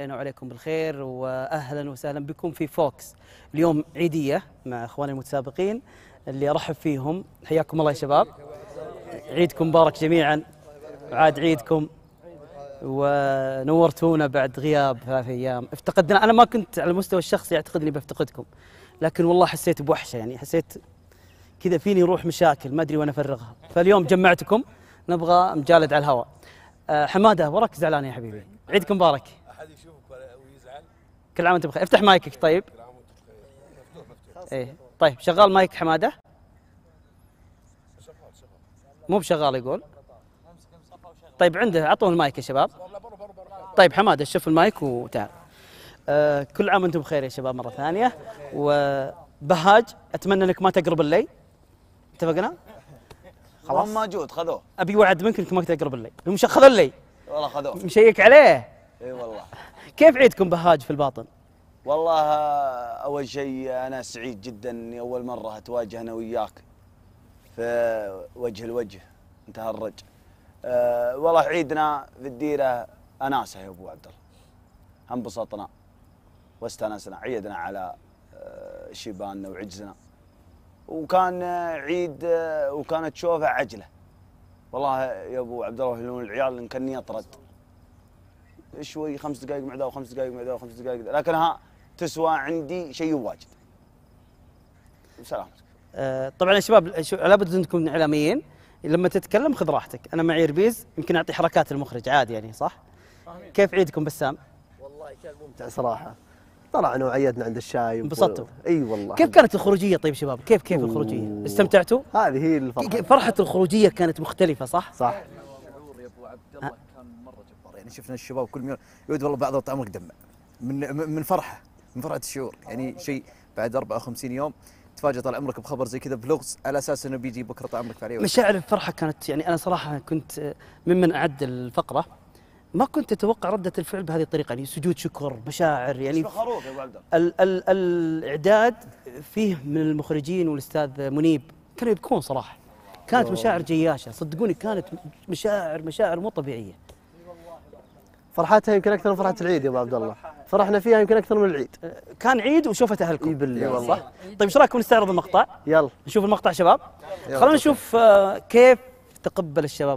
أهلاً وعليكم بالخير واهلا وسهلا بكم في فوكس اليوم عيديه مع اخواني المتسابقين اللي ارحب فيهم حياكم الله يا شباب عيدكم مبارك جميعا وعاد عيدكم ونورتونا بعد غياب ثلاث ايام افتقدنا انا ما كنت على المستوى الشخصي اعتقد اني بفتقدكم لكن والله حسيت بوحشه يعني حسيت كذا فيني روح مشاكل ما ادري وين افرغها فاليوم جمعتكم نبغى مجالد على الهواء أه، حماده وراك زعلان يا حبيبي عيدكم مبارك كل عام وانت بخير افتح مايكك طيب ايه طيب شغال مايك حماده مو بشغال يقول طيب عنده اعطوه المايك يا شباب طيب حماده شوف المايك وتعال آه كل عام وانتم بخير يا شباب مره ثانيه وبهاج اتمنى انك ما تقرب لي اتفقنا؟ خلاص موجود خذوه ابي وعد منك انك ما تقرب الليل هم خذوا اللي والله خذوه مشيك عليه اي والله كيف عيدكم بهاج في الباطن؟ والله اول شيء انا سعيد جدا اني اول مره اتواجه انا وياك في وجه الوجه نتهرج أه والله عيدنا في الديره اناسه يا ابو عبد الله انبسطنا واستانسنا عيدنا على أه، شيباننا وعجزنا وكان عيد أه، وكانت شوفه عجله والله يا ابو عبد الله العيال ان كني اطرد شوي خمس دقائق مع ذا وخمس دقائق مع ذا وخمس دقائق مع لكنها تسوى عندي شيء واجد سلامتك آه طبعا يا شباب لابد انكم اعلاميين لما تتكلم خذ راحتك انا معي ربيز يمكن اعطي حركات المخرج عادي يعني صح فاهمين. كيف عيدكم بسام والله كان ممتع صراحه طلعنا وعيدنا عند الشاي انبسطتوا و... اي والله كيف كانت الخروجيه طيب شباب كيف كيف الخروجيه استمتعتوا هذه هي الفرحه فرحه الخروجيه كانت مختلفه صح صح عبد الله كان مره جبار يعني شفنا الشباب كل يوم يود والله بعض عمرك دمع من من فرحه من فرحه الشعور آه، يعني شيء بعد 54 يوم تفاجئ طال عمرك بخبر زي كذا بلغز على اساس انه بيجي بكره طال عمرك فعليا مشاعر الفرحه كانت يعني انا صراحه كنت ممن اعد الفقره ما كنت اتوقع رده الفعل بهذه الطريقه يعني سجود شكر مشاعر يعني خروج يا ابو ال ال الاعداد فيه من المخرجين والاستاذ منيب كانوا يبكون صراحه كانت مشاعر جياشه صدقوني كانت مشاعر مشاعر مو طبيعيه فرحتها يمكن اكثر من فرحه العيد يا ابو عبد الله فرحنا فيها يمكن اكثر من العيد كان عيد وشوفت اهلكم اي والله طيب ايش رايكم نستعرض المقطع يلا نشوف المقطع شباب خلونا نشوف آه، كيف تقبل الشباب